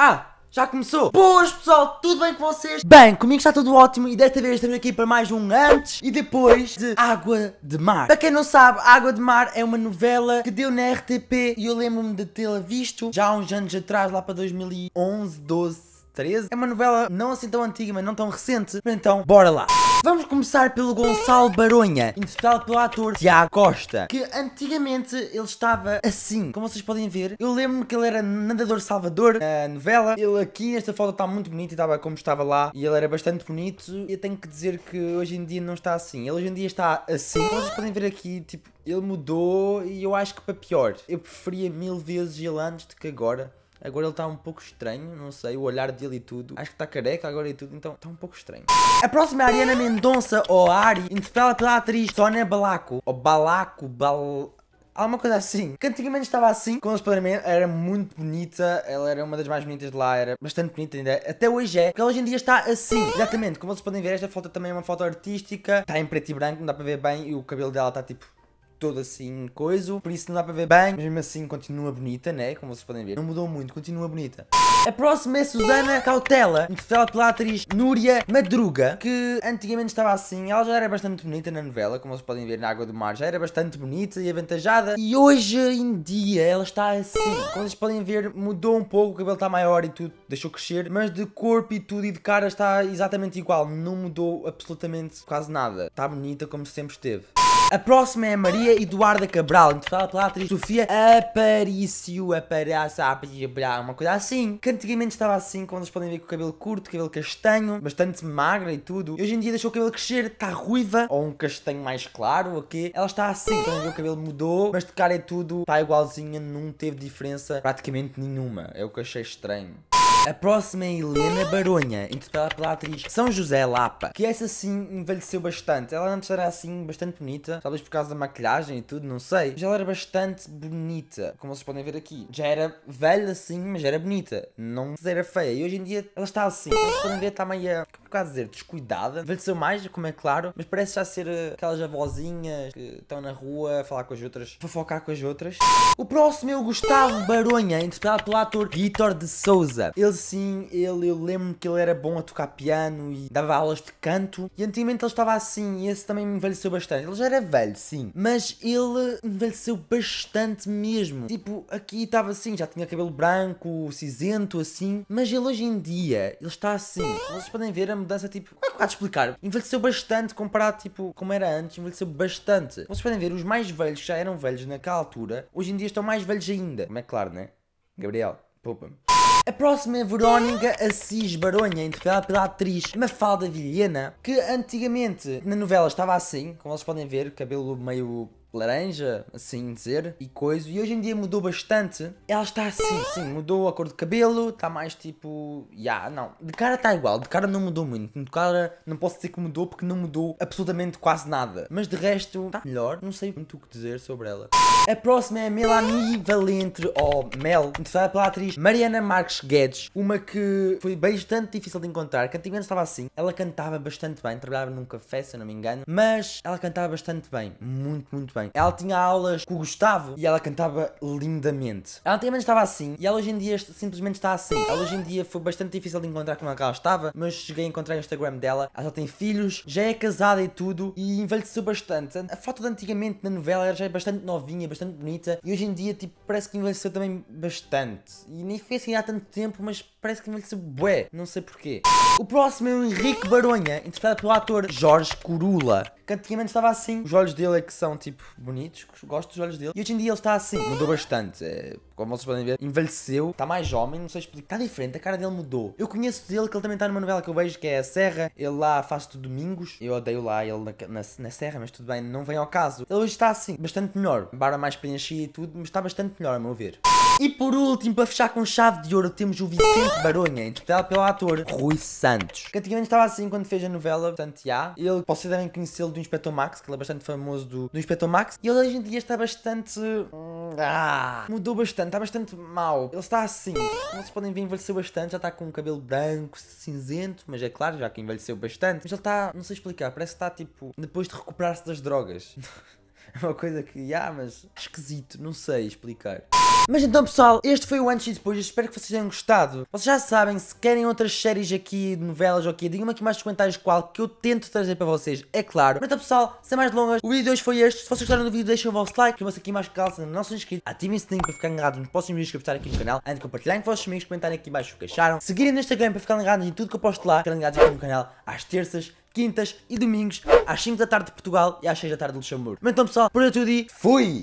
Ah, já começou! Boas pessoal, tudo bem com vocês? Bem, comigo está tudo ótimo e desta vez estamos aqui para mais um antes e depois de Água de Mar. Para quem não sabe, Água de Mar é uma novela que deu na RTP e eu lembro-me de tê-la visto já há uns anos atrás, lá para 2011, 12, 13. É uma novela não assim tão antiga, mas não tão recente. Então, bora lá! Vamos começar pelo Gonçalo Baronha, interpretado pelo ator Tiago Costa, que antigamente ele estava assim, como vocês podem ver. Eu lembro-me que ele era nadador salvador na novela. Ele aqui nesta foto está muito bonito e estava como estava lá, e ele era bastante bonito. Eu tenho que dizer que hoje em dia não está assim. Ele hoje em dia está assim. Como vocês podem ver aqui, tipo, ele mudou e eu acho que para pior. Eu preferia mil vezes ele antes do que agora. Agora ele está um pouco estranho, não sei, o olhar dele e tudo. Acho que está careca agora e tudo, então está um pouco estranho. A próxima é a Ariana Mendonça, ou Ari, interpela pela atriz Sônia Balaco. Ou Balaco, Bal... Alguma coisa assim. Que antigamente estava assim, com o Spider-Man, era muito bonita, ela era uma das mais bonitas de lá, era bastante bonita ainda, até hoje é, porque ela hoje em dia está assim, exatamente. Como vocês podem ver, esta foto também é uma foto artística, está em preto e branco, não dá para ver bem, e o cabelo dela está tipo todo assim, coisa. Por isso não dá para ver bem. Mas mesmo assim continua bonita, né? Como vocês podem ver. Não mudou muito, continua bonita. A próxima é Susana Cautela, interpretada pela atriz Núria Madruga, que antigamente estava assim. Ela já era bastante bonita na novela, como vocês podem ver, na Água do Mar. Já era bastante bonita e avantajada. E hoje em dia ela está assim. Como vocês podem ver, mudou um pouco. O cabelo está maior e tudo, deixou crescer. Mas de corpo e tudo e de cara está exatamente igual. Não mudou absolutamente quase nada. Está bonita como sempre esteve. A próxima é a Maria Sofia Eduarda Cabral, interpretada pela atriz Sofia Aparício, Aparaça, Abra, uma coisa assim, que antigamente estava assim, como vocês podem ver, com o cabelo curto, cabelo castanho, bastante magra e tudo. E hoje em dia deixou o cabelo crescer, está ruiva, ou um castanho mais claro, ok? Ela está assim, então o cabelo mudou, mas de cara é tudo, está igualzinha, não teve diferença praticamente nenhuma. É o que achei estranho. A próxima é Helena Baronha, interpretada pela atriz São José Lapa, que essa sim envelheceu bastante. Ela antes era assim, bastante bonita, talvez por causa da maquilhagem e tudo, não sei. Mas ela era bastante bonita, como vocês podem ver aqui. Já era velha assim, mas já era bonita, não era feia. E hoje em dia ela está assim, como vocês podem ver, está meio, como é que dizer, descuidada. Envelheceu mais, como é claro, mas parece já ser eh, aquelas avózinhas que estão na rua a falar com as outras, fofocar com as outras. O próximo é o Gustavo Baronha, interpretado pelo ator Vitor de Souza. Ele assim, ele, eu lembro que ele era bom a tocar piano e dava aulas de canto. E antigamente ele estava assim, e esse também me envelheceu bastante. Ele já era velho, sim, mas ele envelheceu bastante mesmo. Tipo, aqui estava assim, já tinha cabelo branco, cinzento, assim. Mas ele hoje em dia, ele está assim. Vocês podem ver a mudança, tipo, como é que há explicar? Envelheceu bastante comparado, tipo, como era antes, envelheceu bastante. Vocês podem ver, os mais velhos já eram velhos naquela altura, hoje em dia estão mais velhos ainda. Como é claro, né? Gabriel, poupa-me. A próxima é Verónica Assis Baronha, interpretada pela atriz Mafalda Vilhena, que antigamente na novela estava assim, como vocês podem ver, cabelo meio laranja, assim dizer, e coisa. E hoje em dia mudou bastante. Ela está assim, sim, mudou a cor de cabelo, está mais tipo. Ya, yeah, não. De cara está igual, de cara não mudou muito. De cara não posso dizer que mudou porque não mudou absolutamente quase nada. Mas de resto, está melhor. Não sei muito o que dizer sobre ela. A próxima é a Melanie Valente, ou Mel, interpretada pela atriz Mariana Marques Guedes, uma que foi bastante difícil de encontrar, que antigamente estava assim. Ela cantava bastante bem, trabalhava num café, se eu não me engano, mas ela cantava bastante bem, muito, muito bem bem. Ela tinha aulas com o Gustavo e ela cantava lindamente. Ela antigamente estava assim e ela hoje em dia simplesmente está assim. Ela hoje em dia foi bastante difícil de encontrar como é ela estava, mas cheguei a encontrar o Instagram dela. Ah, ela já tem filhos, já é casada e tudo e envelheceu bastante. A foto de antigamente na novela era já é bastante novinha, bastante bonita e hoje em dia tipo parece que envelheceu também bastante. E nem foi assim há tanto tempo, mas parece que envelheceu bué, não sei porquê. O próximo é o Henrique Baronha, interpretado pelo ator Jorge Corula que antigamente estava assim. Os olhos dele é que são, tipo, bonitos, gosto dos olhos dele. E hoje em dia ele está assim. Mudou bastante. É, como vocês podem ver, envelheceu, está mais jovem, não sei explicar, está diferente, a cara dele mudou. Eu conheço dele, que ele também está numa novela que eu vejo, que é a Serra, ele lá faz tudo domingos, eu odeio lá ele na, na, na, Serra, mas tudo bem, não vem ao caso. Ele hoje está assim, bastante melhor, barra mais preenchida e tudo, mas está bastante melhor, a meu ver. E por último, para fechar com chave de ouro, temos o Vicente Baronha, interpretado pelo ator Rui Santos, que antigamente estava assim quando fez a novela, portanto, já. Ele, vocês devem conhecê-lo do Inspector Max, que ele é bastante famoso do, do Inspector Max, e ele hoje em dia está bastante hum, ah, mudou bastante, está bastante mal. Ele está assim. Como vocês podem ver, envelheceu bastante. Já está com o cabelo branco, cinzento, mas é claro, já que envelheceu bastante. Mas ele está, não sei explicar, parece que está tipo, depois de recuperar-se das drogas. é uma coisa que, ah, mas esquisito, não sei explicar. Mas então pessoal, este foi o antes e depois, espero que vocês tenham gostado. Vocês já sabem, se querem outras séries aqui, novelas ou aqui, digam-me aqui mais nos comentários qual que eu tento trazer para vocês, é claro. Mas então pessoal, sem mais delongas, o vídeo de hoje foi este. Se vocês gostaram do vídeo, deixem o vosso like, cliquem aqui mais calça, não são inscritos, ativem esse link para ficar ligado nos próximos vídeos que eu postar aqui no canal, antes de compartilharem com vossos amigos, comentarem aqui embaixo o que acharam, seguirem no Instagram para ficar ligados em tudo que eu posto lá, ficarem ligados aqui no canal às terças, quintas e domingos às 5 da tarde de Portugal e às 6 da tarde de Luxemburgo. Mas então pessoal, por hoje é tudo e fui!